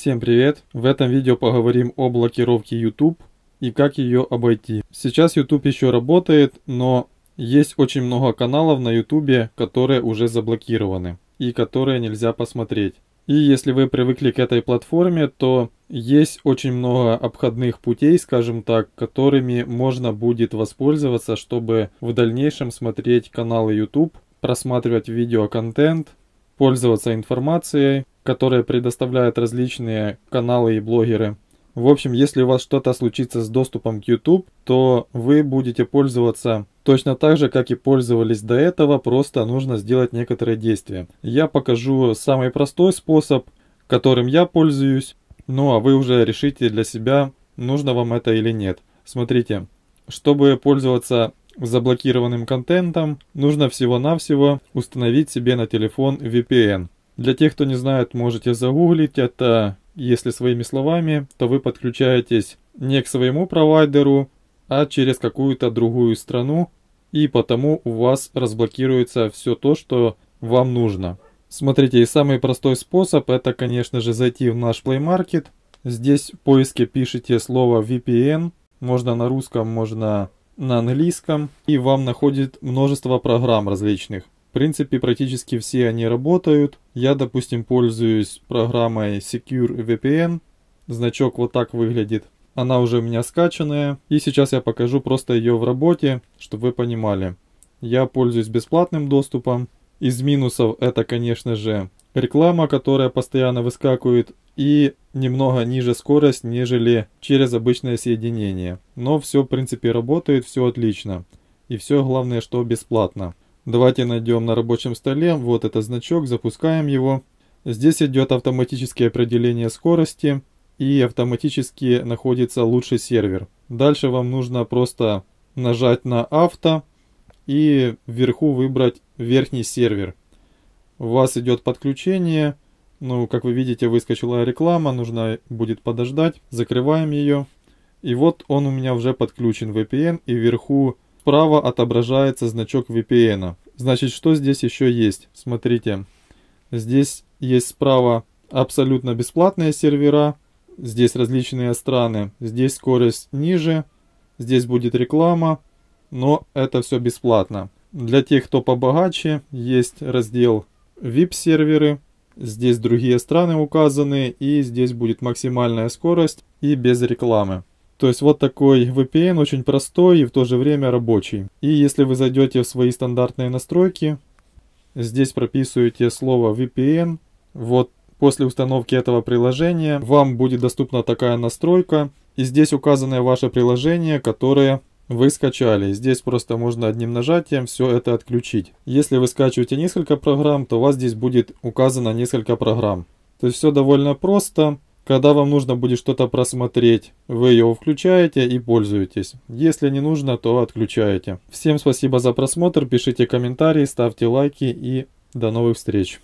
Всем привет! В этом видео поговорим о блокировке YouTube и как ее обойти. Сейчас YouTube еще работает, но есть очень много каналов на YouTube, которые уже заблокированы и которые нельзя посмотреть. И если вы привыкли к этой платформе, то есть очень много обходных путей, скажем так, которыми можно будет воспользоваться, чтобы в дальнейшем смотреть каналы YouTube, просматривать видеоконтент, пользоваться информацией которые предоставляют различные каналы и блогеры. В общем, если у вас что-то случится с доступом к YouTube, то вы будете пользоваться точно так же, как и пользовались до этого, просто нужно сделать некоторые действия. Я покажу самый простой способ, которым я пользуюсь, ну а вы уже решите для себя, нужно вам это или нет. Смотрите, чтобы пользоваться заблокированным контентом, нужно всего-навсего установить себе на телефон VPN. Для тех, кто не знает, можете загуглить это, если своими словами, то вы подключаетесь не к своему провайдеру, а через какую-то другую страну, и потому у вас разблокируется все то, что вам нужно. Смотрите, и самый простой способ, это, конечно же, зайти в наш Play Market. Здесь в поиске пишите слово VPN, можно на русском, можно на английском, и вам находит множество программ различных. В принципе, практически все они работают. Я, допустим, пользуюсь программой Secure VPN. Значок вот так выглядит. Она уже у меня скачанная. И сейчас я покажу просто ее в работе, чтобы вы понимали. Я пользуюсь бесплатным доступом. Из минусов это, конечно же, реклама, которая постоянно выскакивает, и немного ниже скорость, нежели через обычное соединение. Но все, в принципе, работает, все отлично. И все, главное, что бесплатно. Давайте найдем на рабочем столе вот этот значок, запускаем его. Здесь идет автоматическое определение скорости и автоматически находится лучший сервер. Дальше вам нужно просто нажать на авто и вверху выбрать верхний сервер. У вас идет подключение. Ну, как вы видите, выскочила реклама, нужно будет подождать. Закрываем ее. И вот он у меня уже подключен VPN и вверху справа отображается значок VPN. Значит, что здесь еще есть? Смотрите, здесь есть справа абсолютно бесплатные сервера, здесь различные страны, здесь скорость ниже, здесь будет реклама, но это все бесплатно. Для тех, кто побогаче, есть раздел VIP-серверы, здесь другие страны указаны, и здесь будет максимальная скорость и без рекламы. То есть вот такой VPN очень простой и в то же время рабочий. И если вы зайдете в свои стандартные настройки, здесь прописываете слово VPN, вот после установки этого приложения вам будет доступна такая настройка. И здесь указано ваше приложение, которое вы скачали. Здесь просто можно одним нажатием все это отключить. Если вы скачиваете несколько программ, то у вас здесь будет указано несколько программ. То есть все довольно просто. Когда вам нужно будет что-то просмотреть, вы ее включаете и пользуетесь. Если не нужно, то отключаете. Всем спасибо за просмотр, пишите комментарии, ставьте лайки и до новых встреч.